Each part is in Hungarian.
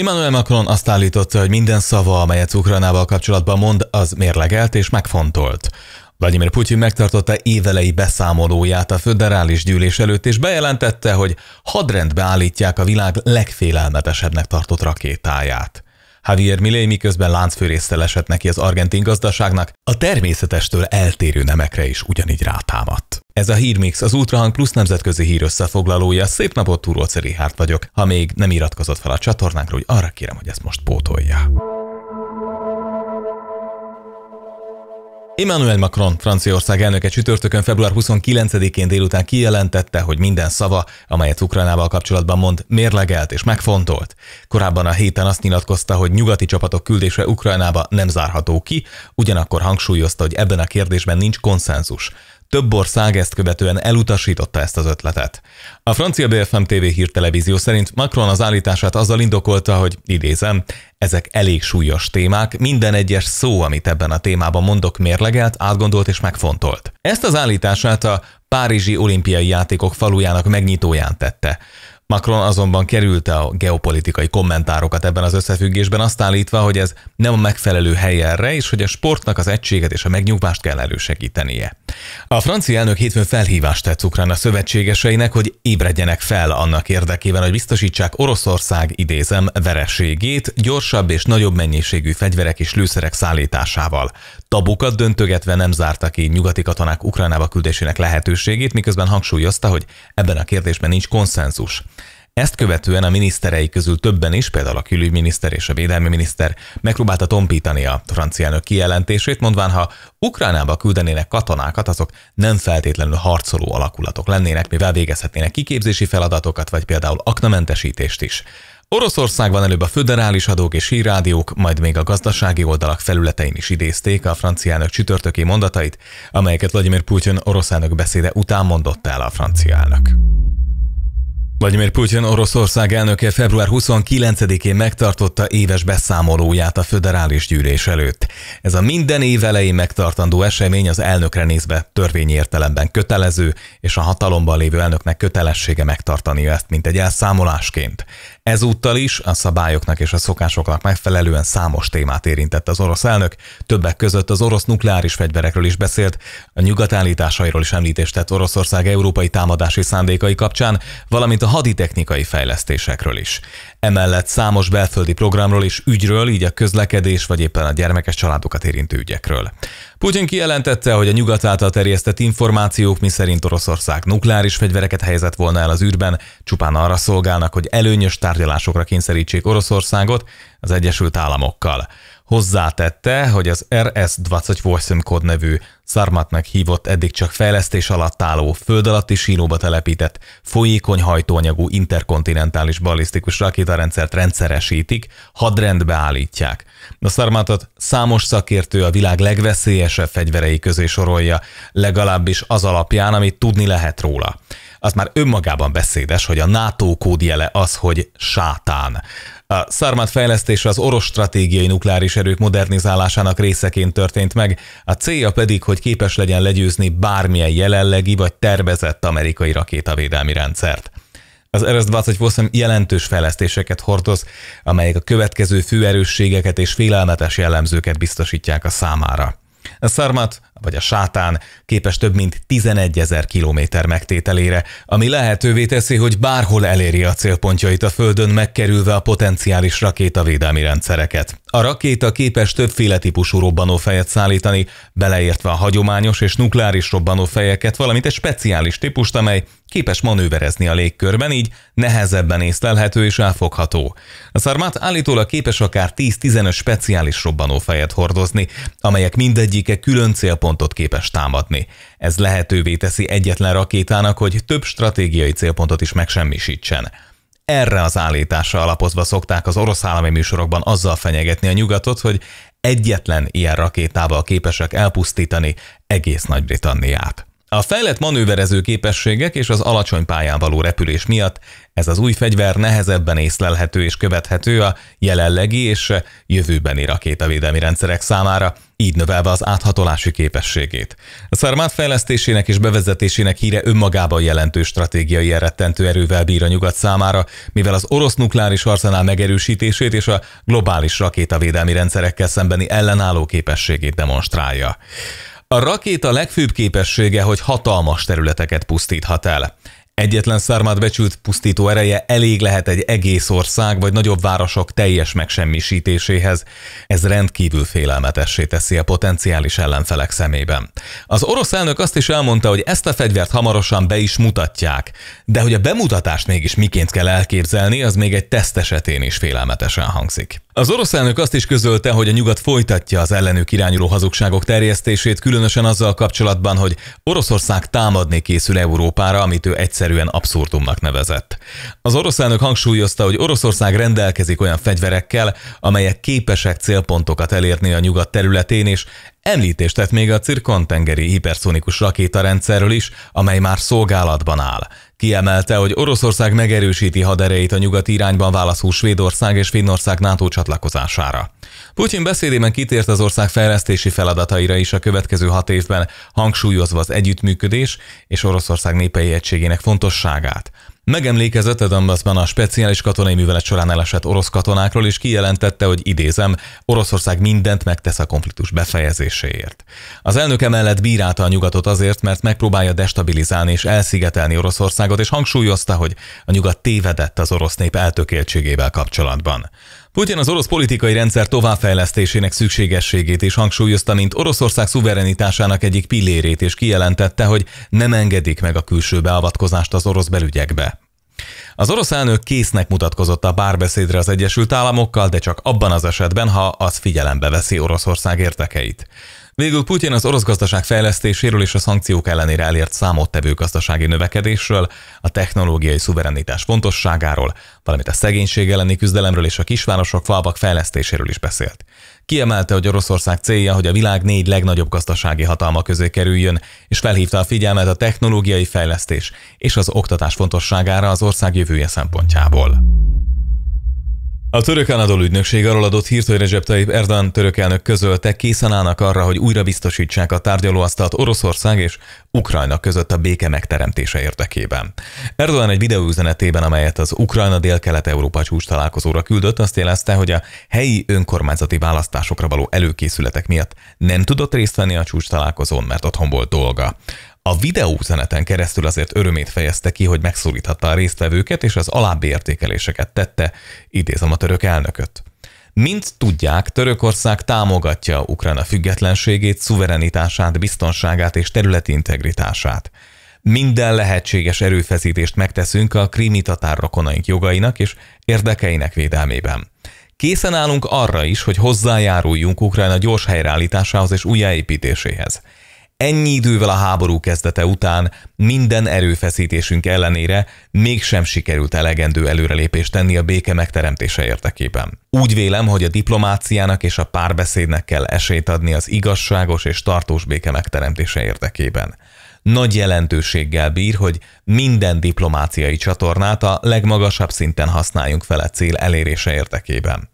Emmanuel Macron azt állította, hogy minden szava, amelyet Ukrajnával kapcsolatban mond, az mérlegelt és megfontolt. Vladimir Putyin megtartotta évelei beszámolóját a föderális gyűlés előtt, és bejelentette, hogy hadrendbe állítják a világ legfélelmetesebbnek tartott rakétáját. Javier Milei miközben láncfőrésztel esett neki az argentin gazdaságnak, a természetestől eltérő nemekre is ugyanígy rátámadt. Ez a Hírmix, az Ultrahang plusz nemzetközi hír összefoglalója. Szép napot, Túró Richard vagyok. Ha még nem iratkozott fel a csatornánkra, úgy arra kérem, hogy ezt most pótolja. Emmanuel Macron, Franciaország elnöke csütörtökön február 29-én délután kijelentette, hogy minden szava, amelyet Ukrajnával kapcsolatban mond, mérlegelt és megfontolt. Korábban a héten azt nyilatkozta, hogy nyugati csapatok küldése Ukrajnába nem zárható ki, ugyanakkor hangsúlyozta, hogy ebben a kérdésben nincs konszenzus. Több ország ezt követően elutasította ezt az ötletet. A francia BFM TV hírtelevízió szerint Macron az állítását azzal indokolta, hogy idézem, ezek elég súlyos témák, minden egyes szó, amit ebben a témában mondok, mérlegelt, átgondolt és megfontolt. Ezt az állítását a Párizsi olimpiai játékok falujának megnyitóján tette. Macron azonban kerülte a geopolitikai kommentárokat ebben az összefüggésben, azt állítva, hogy ez nem a megfelelő hely erre, és hogy a sportnak az egységet és a megnyugvást kell elősegítenie. A francia elnök hétfőn felhívást tett a szövetségeseinek, hogy ébredjenek fel annak érdekében, hogy biztosítsák Oroszország, idézem, vereségét gyorsabb és nagyobb mennyiségű fegyverek és lőszerek szállításával. Tabukat döntögetve nem zárta ki nyugati katonák Ukrajnába küldésének lehetőségét, miközben hangsúlyozta, hogy ebben a kérdésben nincs konszenzus. Ezt követően a miniszterei közül többen is, például a külügyminiszter és a védelmi miniszter megpróbálta tompítani a francia elnök kijelentését, mondván, ha Ukrajnába küldenének katonákat, azok nem feltétlenül harcoló alakulatok lennének, mivel végezhetnének kiképzési feladatokat, vagy például aknamentesítést is. Oroszországban előbb a föderális adók és hírrádiók, majd még a gazdasági oldalak felületein is idézték a francia elnök csütörtöki mondatait, amelyeket Vladimir Putyin orosz elnök beszéde után mondott el a francia elnök. Vladimir Putyin Oroszország elnöke február 29-én megtartotta éves beszámolóját a föderális gyűlés előtt. Ez a minden év elején megtartandó esemény az elnökre nézve törvényi értelemben kötelező, és a hatalomban lévő elnöknek kötelessége megtartani ezt, mint egy elszámolásként. Ezúttal is a szabályoknak és a szokásoknak megfelelően számos témát érintett az orosz elnök, többek között az orosz nukleáris fegyverekről is beszélt, a nyugat állításairól is említést tett Oroszország európai támadási szándékai kapcsán, valamint a haditechnikai fejlesztésekről is. Emellett számos belföldi programról és ügyről, így a közlekedés vagy éppen a gyermekes családokat érintő ügyekről. Putin kijelentette, hogy a nyugat által terjesztett információk, miszerint Oroszország nukleáris fegyvereket helyezett volna el az űrben, csupán arra szolgálnak, hogy előnyös tárgyalásokra kényszerítsék Oroszországot az Egyesült Államokkal. Hozzátette, hogy az RS-28 kód nevű Szarmatnak hívott eddig csak fejlesztés alatt álló, föld alatti sílóba telepített, folyékony hajtóanyagú interkontinentális ballisztikus rakétarendszert rendszeresítik, hadrendbe állítják. A Szarmatot számos szakértő a világ legveszélyesebb fegyverei közé sorolja, legalábbis az alapján, amit tudni lehet róla az már önmagában beszédes, hogy a NATO kódjele az, hogy sátán. A Szarmat fejlesztése az orosz stratégiai nukleáris erők modernizálásának részeként történt meg, a célja pedig, hogy képes legyen legyőzni bármilyen jelenlegi vagy tervezett amerikai rakétavédelmi rendszert. Az RS-28 jelentős fejlesztéseket hordoz, amelyek a következő főerősségeket és félelmetes jellemzőket biztosítják a számára. A Szarmat vagy a sátán képes több mint 11 ezer kilométer megtételére, ami lehetővé teszi, hogy bárhol eléri a célpontjait a Földön, megkerülve a potenciális rakétavédelmi rendszereket. A rakéta képes többféle típusú robbanófejet szállítani, beleértve a hagyományos és nukleáris robbanófejeket, valamint egy speciális típust, amely képes manőverezni a légkörben, így nehezebben észlelhető és elfogható. A szarmát állítólag képes akár 10-15 speciális robbanófejet hordozni, amelyek mindegyike külön célpont célpontot képes támadni. Ez lehetővé teszi egyetlen rakétának, hogy több stratégiai célpontot is megsemmisítsen. Erre az állításra alapozva szokták az orosz állami műsorokban azzal fenyegetni a nyugatot, hogy egyetlen ilyen rakétával képesek elpusztítani egész Nagy-Britanniát. A fejlett manőverező képességek és az alacsony pályán való repülés miatt ez az új fegyver nehezebben észlelhető és követhető a jelenlegi és jövőbeni rakétavédelmi rendszerek számára, így növelve az áthatolási képességét. A Szarmát fejlesztésének és bevezetésének híre önmagában jelentő stratégiai elrettentő erővel bír a nyugat számára, mivel az orosz nukleáris arzenál megerősítését és a globális rakétavédelmi rendszerekkel szembeni ellenálló képességét demonstrálja. A rakéta legfőbb képessége, hogy hatalmas területeket pusztíthat el. Egyetlen szármát becsült pusztító ereje elég lehet egy egész ország vagy nagyobb városok teljes megsemmisítéséhez. Ez rendkívül félelmetessé teszi a potenciális ellenfelek szemében. Az orosz elnök azt is elmondta, hogy ezt a fegyvert hamarosan be is mutatják, de hogy a bemutatást mégis miként kell elképzelni, az még egy teszt esetén is félelmetesen hangzik. Az orosz elnök azt is közölte, hogy a nyugat folytatja az ellenük irányuló hazugságok terjesztését, különösen azzal kapcsolatban, hogy Oroszország támadni készül Európára, amit ő egyszer egyszerűen abszurdumnak nevezett. Az orosz elnök hangsúlyozta, hogy Oroszország rendelkezik olyan fegyverekkel, amelyek képesek célpontokat elérni a nyugat területén, és említést tett még a cirkontengeri hiperszonikus rakétarendszerről is, amely már szolgálatban áll. Kiemelte, hogy Oroszország megerősíti haderejét a nyugati irányban válaszú Svédország és Finnország NATO csatlakozására. Putyin beszédében kitért az ország fejlesztési feladataira is a következő hat évben, hangsúlyozva az együttműködés és Oroszország népei egységének fontosságát. Megemlékezett a Donbassban a speciális katonai művelet során elesett orosz katonákról, és kijelentette, hogy idézem, Oroszország mindent megtesz a konfliktus befejezéséért. Az elnök emellett bírálta a nyugatot azért, mert megpróbálja destabilizálni és elszigetelni Oroszországot, és hangsúlyozta, hogy a nyugat tévedett az orosz nép eltökéltségével kapcsolatban. Putyin az orosz politikai rendszer továbbfejlesztésének szükségességét is hangsúlyozta, mint Oroszország szuverenitásának egyik pillérét, és kijelentette, hogy nem engedik meg a külső beavatkozást az orosz belügyekbe. Az orosz elnök késznek mutatkozott a párbeszédre az Egyesült Államokkal, de csak abban az esetben, ha az figyelembe veszi Oroszország érdekeit. Végül Putyin az orosz gazdaság fejlesztéséről és a szankciók ellenére elért számottevő gazdasági növekedésről, a technológiai szuverenitás fontosságáról, valamint a szegénység elleni küzdelemről és a kisvárosok falvak fejlesztéséről is beszélt. Kiemelte, hogy Oroszország célja, hogy a világ négy legnagyobb gazdasági hatalma közé kerüljön, és felhívta a figyelmet a technológiai fejlesztés és az oktatás fontosságára az ország jövője szempontjából. A török Anadol ügynökség arról adott hírt, hogy Recep Tayyip Erdogan török elnök közölte, készen állnak arra, hogy újra biztosítsák a tárgyalóasztalt Oroszország és Ukrajna között a béke megteremtése érdekében. Erdogan egy videóüzenetében, amelyet az Ukrajna dél-kelet-európa csúcs találkozóra küldött, azt jelezte, hogy a helyi önkormányzati választásokra való előkészületek miatt nem tudott részt venni a csúcs találkozón, mert otthon volt dolga. A videóüzeneten keresztül azért örömét fejezte ki, hogy megszólíthatta a résztvevőket, és az alábbi értékeléseket tette, idézem a török elnököt. Mint tudják, Törökország támogatja Ukrajna függetlenségét, szuverenitását, biztonságát és területi integritását. Minden lehetséges erőfeszítést megteszünk a krími tatár rokonaink jogainak és érdekeinek védelmében. Készen állunk arra is, hogy hozzájáruljunk Ukrajna gyors helyreállításához és újjáépítéséhez – Ennyi idővel a háború kezdete után minden erőfeszítésünk ellenére mégsem sikerült elegendő előrelépést tenni a béke megteremtése érdekében. Úgy vélem, hogy a diplomáciának és a párbeszédnek kell esélyt adni az igazságos és tartós béke megteremtése érdekében nagy jelentőséggel bír, hogy minden diplomáciai csatornát a legmagasabb szinten használjunk fel a cél elérése érdekében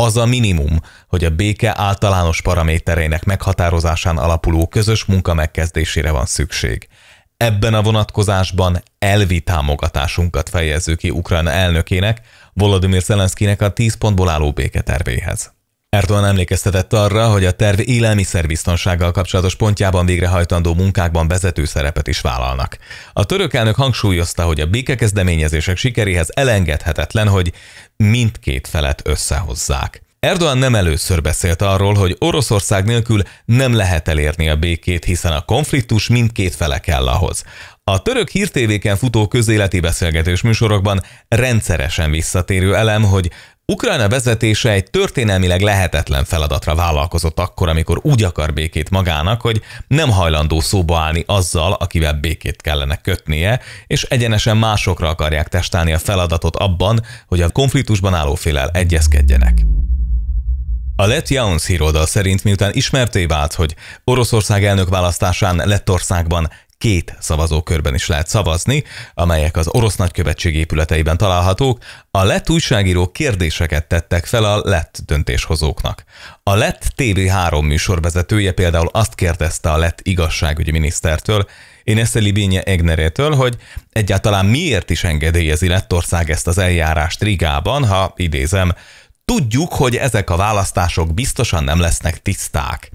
az a minimum, hogy a béke általános paramétereinek meghatározásán alapuló közös munka megkezdésére van szükség. Ebben a vonatkozásban elvi támogatásunkat fejezzük ki Ukrajna elnökének, Volodymyr Zelenszkinek a 10 pontból álló béketervéhez. Erdogan emlékeztetett arra, hogy a terv élelmiszerbiztonsággal kapcsolatos pontjában végrehajtandó munkákban vezető szerepet is vállalnak. A török elnök hangsúlyozta, hogy a békekezdeményezések sikeréhez elengedhetetlen, hogy mindkét felet összehozzák. Erdogan nem először beszélt arról, hogy Oroszország nélkül nem lehet elérni a békét, hiszen a konfliktus mindkét fele kell ahhoz. A török hírtévéken futó közéleti beszélgetős műsorokban rendszeresen visszatérő elem, hogy Ukrajna vezetése egy történelmileg lehetetlen feladatra vállalkozott akkor, amikor úgy akar békét magának, hogy nem hajlandó szóba állni azzal, akivel békét kellene kötnie, és egyenesen másokra akarják testálni a feladatot abban, hogy a konfliktusban álló félel egyezkedjenek. A Let Jauns híroldal szerint miután ismerté vált, hogy Oroszország elnök választásán Lettországban két szavazókörben is lehet szavazni, amelyek az orosz nagykövetség épületeiben találhatók, a lett újságírók kérdéseket tettek fel a lett döntéshozóknak. A lett TV3 műsorvezetője például azt kérdezte a lett igazságügyi minisztertől, Inesse Libénye Egnerétől, hogy egyáltalán miért is engedélyezi Lettország ezt az eljárást Rigában, ha idézem, Tudjuk, hogy ezek a választások biztosan nem lesznek tiszták.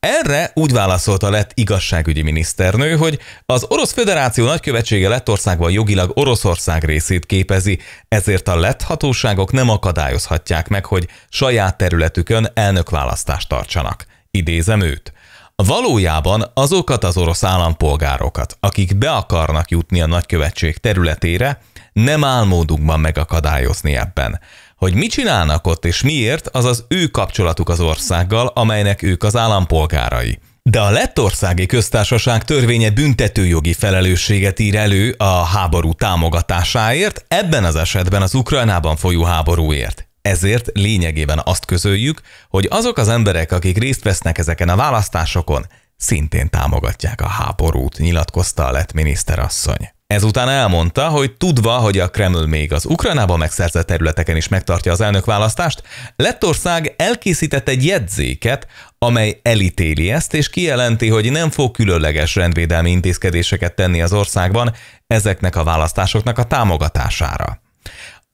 Erre úgy válaszolta lett igazságügyi miniszternő, hogy az Orosz Föderáció nagykövetsége Lettországban jogilag Oroszország részét képezi, ezért a lett hatóságok nem akadályozhatják meg, hogy saját területükön elnökválasztást tartsanak. Idézem őt. Valójában azokat az orosz állampolgárokat, akik be akarnak jutni a nagykövetség területére, nem álmódukban megakadályozni ebben. Hogy mit csinálnak ott és miért, az az ő kapcsolatuk az országgal, amelynek ők az állampolgárai. De a Lettországi Köztársaság törvénye büntetőjogi felelősséget ír elő a háború támogatásáért, ebben az esetben az Ukrajnában folyó háborúért. Ezért lényegében azt közöljük, hogy azok az emberek, akik részt vesznek ezeken a választásokon, szintén támogatják a háborút, nyilatkozta a lett miniszterasszony. Ezután elmondta, hogy tudva, hogy a Kreml még az Ukrajnában megszerzett területeken is megtartja az elnökválasztást, Lettország elkészített egy jegyzéket, amely elítéli ezt, és kijelenti, hogy nem fog különleges rendvédelmi intézkedéseket tenni az országban ezeknek a választásoknak a támogatására.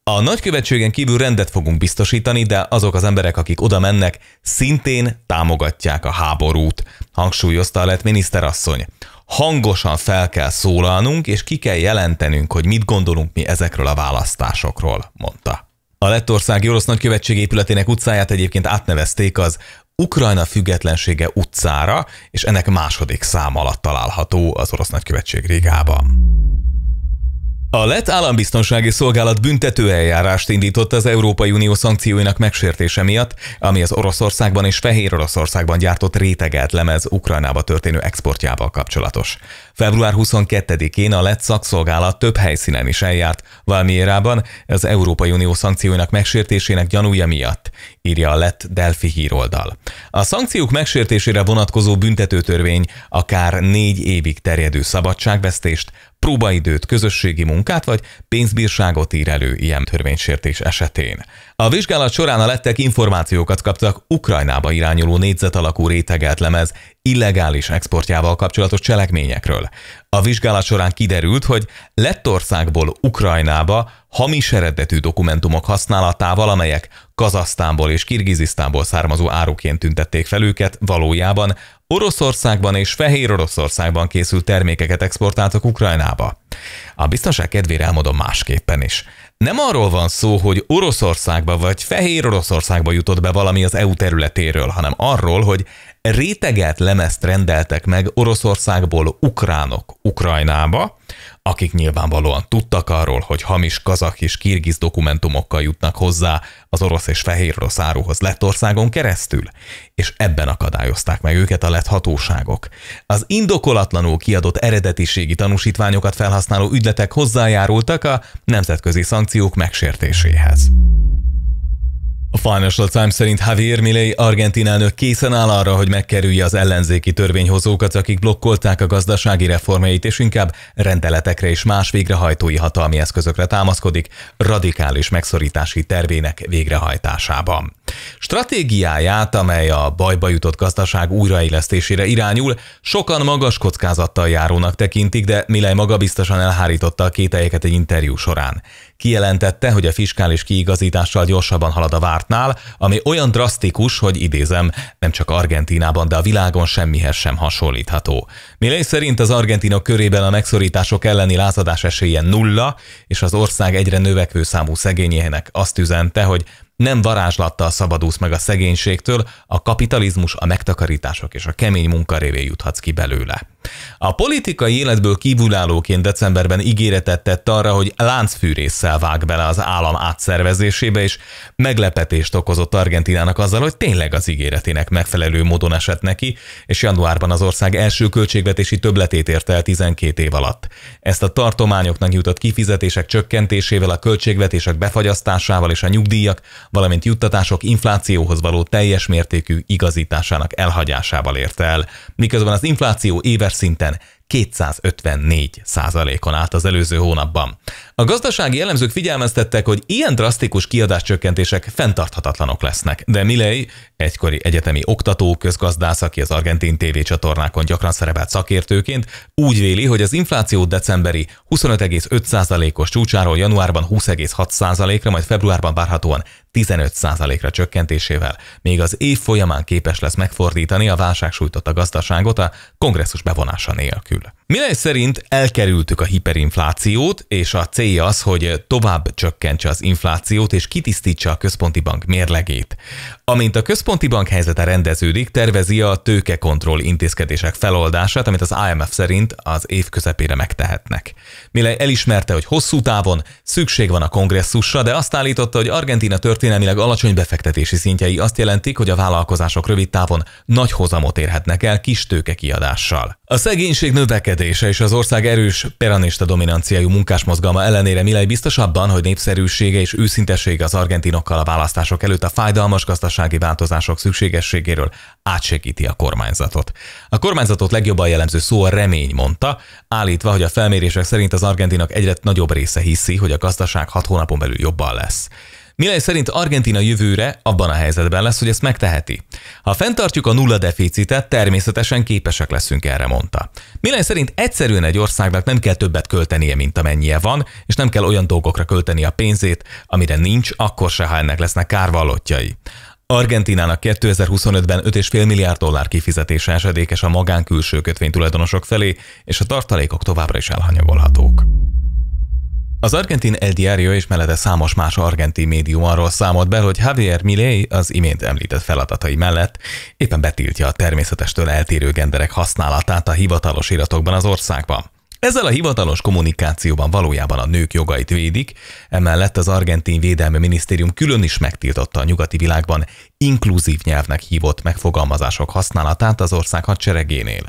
A nagykövetségen kívül rendet fogunk biztosítani, de azok az emberek, akik oda mennek, szintén támogatják a háborút, hangsúlyozta a lett miniszterasszony hangosan fel kell szólalnunk, és ki kell jelentenünk, hogy mit gondolunk mi ezekről a választásokról, mondta. A Lettországi Orosz Nagykövetség épületének utcáját egyébként átnevezték az Ukrajna függetlensége utcára, és ennek második szám alatt található az Orosz Nagykövetség Rigában. A lett állambiztonsági szolgálat büntető eljárást indított az Európai Unió szankcióinak megsértése miatt, ami az Oroszországban és Fehér Oroszországban gyártott rétegelt lemez Ukrajnába történő exportjával kapcsolatos. Február 22-én a lett szakszolgálat több helyszínen is eljárt, Valmierában az Európai Unió szankcióinak megsértésének gyanúja miatt, írja a lett Delphi híroldal. A szankciók megsértésére vonatkozó büntetőtörvény akár négy évig terjedő szabadságvesztést, próbaidőt, közösségi munkát vagy pénzbírságot ír elő ilyen törvénysértés esetén. A vizsgálat során a lettek információkat kaptak Ukrajnába irányuló négyzet alakú rétegelt lemez illegális exportjával kapcsolatos cselekményekről. A vizsgálat során kiderült, hogy Lettországból Ukrajnába hamis eredetű dokumentumok használatával, amelyek Kazasztánból és Kirgizisztánból származó áruként tüntették fel őket, valójában Oroszországban és Fehér Oroszországban készült termékeket exportáltak Ukrajnába. A biztonság kedvére elmondom másképpen is. Nem arról van szó, hogy Oroszországba vagy Fehér Oroszországba jutott be valami az EU területéről, hanem arról, hogy rétegelt lemezt rendeltek meg Oroszországból ukránok Ukrajnába, akik nyilvánvalóan tudtak arról, hogy hamis kazak és kirgiz dokumentumokkal jutnak hozzá az orosz és fehér orosz áruhoz Lettországon keresztül, és ebben akadályozták meg őket a lett hatóságok. Az indokolatlanul kiadott eredetiségi tanúsítványokat felhasználó ügyletek hozzájárultak a nemzetközi szankciók megsértéséhez. A Financial Times szerint Javier Milei argentin elnök készen áll arra, hogy megkerülje az ellenzéki törvényhozókat, akik blokkolták a gazdasági reformjait, és inkább rendeletekre és más végrehajtói hatalmi eszközökre támaszkodik radikális megszorítási tervének végrehajtásában. Stratégiáját, amely a bajba jutott gazdaság újraélesztésére irányul, sokan magas kockázattal járónak tekintik, de Milei magabiztosan elhárította a kételyeket egy interjú során. Kijelentette, hogy a fiskális kiigazítással gyorsabban halad a vártnál, ami olyan drasztikus, hogy idézem, nem csak Argentínában, de a világon semmihez sem hasonlítható. Milley szerint az argentinok körében a megszorítások elleni lázadás esélye nulla, és az ország egyre növekvő számú szegényének azt üzente, hogy nem varázslattal szabadulsz meg a szegénységtől, a kapitalizmus, a megtakarítások és a kemény munkarévé juthatsz ki belőle. A politikai életből kívülállóként decemberben ígéretet tett arra, hogy láncfűrésszel vág bele az állam átszervezésébe, és meglepetést okozott Argentinának azzal, hogy tényleg az ígéretének megfelelő módon esett neki, és januárban az ország első költségvetési töbletét ért el 12 év alatt. Ezt a tartományoknak jutott kifizetések csökkentésével, a költségvetések befagyasztásával és a nyugdíjak, valamint juttatások inflációhoz való teljes mértékű igazításának elhagyásával érte el. Miközben az infláció éves éves szinten 254 százalékon állt az előző hónapban. A gazdasági elemzők figyelmeztettek, hogy ilyen drasztikus kiadáscsökkentések fenntarthatatlanok lesznek, de Milley, egykori egyetemi oktató, közgazdász, aki az argentin TV csatornákon gyakran szerepelt szakértőként, úgy véli, hogy az infláció decemberi 25,5 százalékos csúcsáról januárban 20,6 százalékra, majd februárban várhatóan 15%-ra csökkentésével még az év folyamán képes lesz megfordítani a válság sújtotta gazdaságot a kongresszus bevonása nélkül. Milley szerint elkerültük a hiperinflációt, és a célja az, hogy tovább csökkentse az inflációt és kitisztítsa a központi bank mérlegét. Amint a központi bank helyzete rendeződik, tervezi a tőkekontroll intézkedések feloldását, amit az IMF szerint az év közepére megtehetnek. Milley elismerte, hogy hosszú távon szükség van a kongresszusra, de azt állította, hogy Argentina történet történelmileg alacsony befektetési szintjei azt jelentik, hogy a vállalkozások rövid távon nagy hozamot érhetnek el kis tőke kiadással. A szegénység növekedése és az ország erős peranista dominanciájú munkásmozgalma ellenére Milei biztos abban, hogy népszerűsége és őszintesége az argentinokkal a választások előtt a fájdalmas gazdasági változások szükségességéről átsegíti a kormányzatot. A kormányzatot legjobban jellemző szó a remény, mondta, állítva, hogy a felmérések szerint az argentinok egyre nagyobb része hiszi, hogy a gazdaság hat hónapon belül jobban lesz. Milyen szerint Argentina jövőre abban a helyzetben lesz, hogy ezt megteheti. Ha fenntartjuk a nulla deficitet, természetesen képesek leszünk erre, mondta. Milyen szerint egyszerűen egy országnak nem kell többet költenie, mint amennyie van, és nem kell olyan dolgokra költeni a pénzét, amire nincs, akkor se, ha ennek lesznek kárvallottjai. Argentinának 2025-ben 5,5 milliárd dollár kifizetése esedékes a magánkülső kötvénytulajdonosok felé, és a tartalékok továbbra is elhanyagolhatók. Az argentin El Diario és mellette számos más argentin médium arról számolt be, hogy Javier Milei az imént említett feladatai mellett éppen betiltja a természetestől eltérő genderek használatát a hivatalos iratokban az országban. Ezzel a hivatalos kommunikációban valójában a nők jogait védik, emellett az argentin védelmi minisztérium külön is megtiltotta a nyugati világban inkluzív nyelvnek hívott megfogalmazások használatát az ország hadseregénél.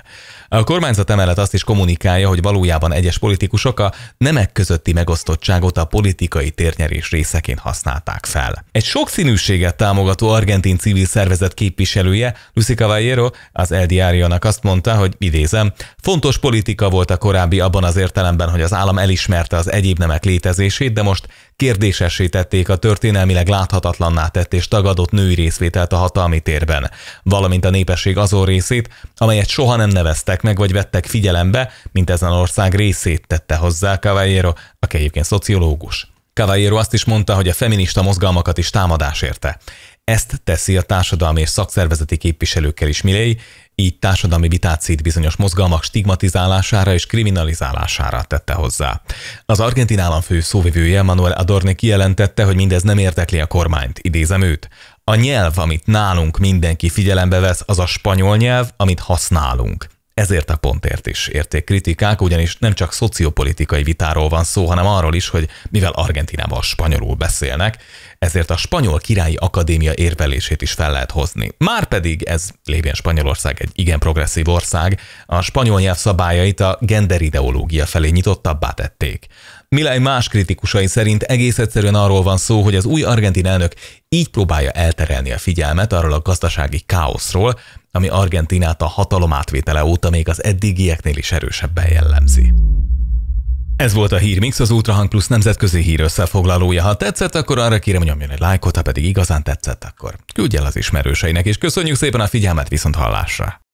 A kormányzat emellett azt is kommunikálja, hogy valójában egyes politikusok a nemek közötti megosztottságot a politikai térnyerés részeként használták fel. Egy sokszínűséget támogató argentin civil szervezet képviselője, Lucy Cavallero, az El Diario-nak azt mondta, hogy idézem, fontos politika volt a korábbi abban az értelemben, hogy az állam elismerte az egyéb nemek létezését, de most kérdésessé tették a történelmileg láthatatlanná tett és tagadott női rész részvételt a hatalmi térben, valamint a népesség azon részét, amelyet soha nem neveztek meg vagy vettek figyelembe, mint ezen ország részét tette hozzá Cavallero, aki egyébként szociológus. Cavallero azt is mondta, hogy a feminista mozgalmakat is támadás érte. Ezt teszi a társadalmi és szakszervezeti képviselőkkel is Milley, így társadalmi vitát szít bizonyos mozgalmak stigmatizálására és kriminalizálására tette hozzá. Az argentin államfő szóvivője Manuel Adorni kijelentette, hogy mindez nem érdekli a kormányt, idézem őt. A nyelv, amit nálunk mindenki figyelembe vesz, az a spanyol nyelv, amit használunk. Ezért a pontért is érték kritikák, ugyanis nem csak szociopolitikai vitáról van szó, hanem arról is, hogy mivel Argentinában spanyolul beszélnek, ezért a Spanyol Királyi Akadémia érvelését is fel lehet hozni. Márpedig ez lévén Spanyolország egy igen progresszív ország, a spanyol nyelv szabályait a genderideológia felé nyitottabbá tették. Milei más kritikusai szerint egész egyszerűen arról van szó, hogy az új argentin elnök így próbálja elterelni a figyelmet arról a gazdasági káoszról, ami Argentinát a hatalom átvétele óta még az eddigieknél is erősebben jellemzi. Ez volt a Hírmix, az Ultrahang Plus nemzetközi hír összefoglalója. Ha tetszett, akkor arra kérem, hogy nyomjon egy lájkot, ha pedig igazán tetszett, akkor küldj el az ismerőseinek, és köszönjük szépen a figyelmet viszont hallásra!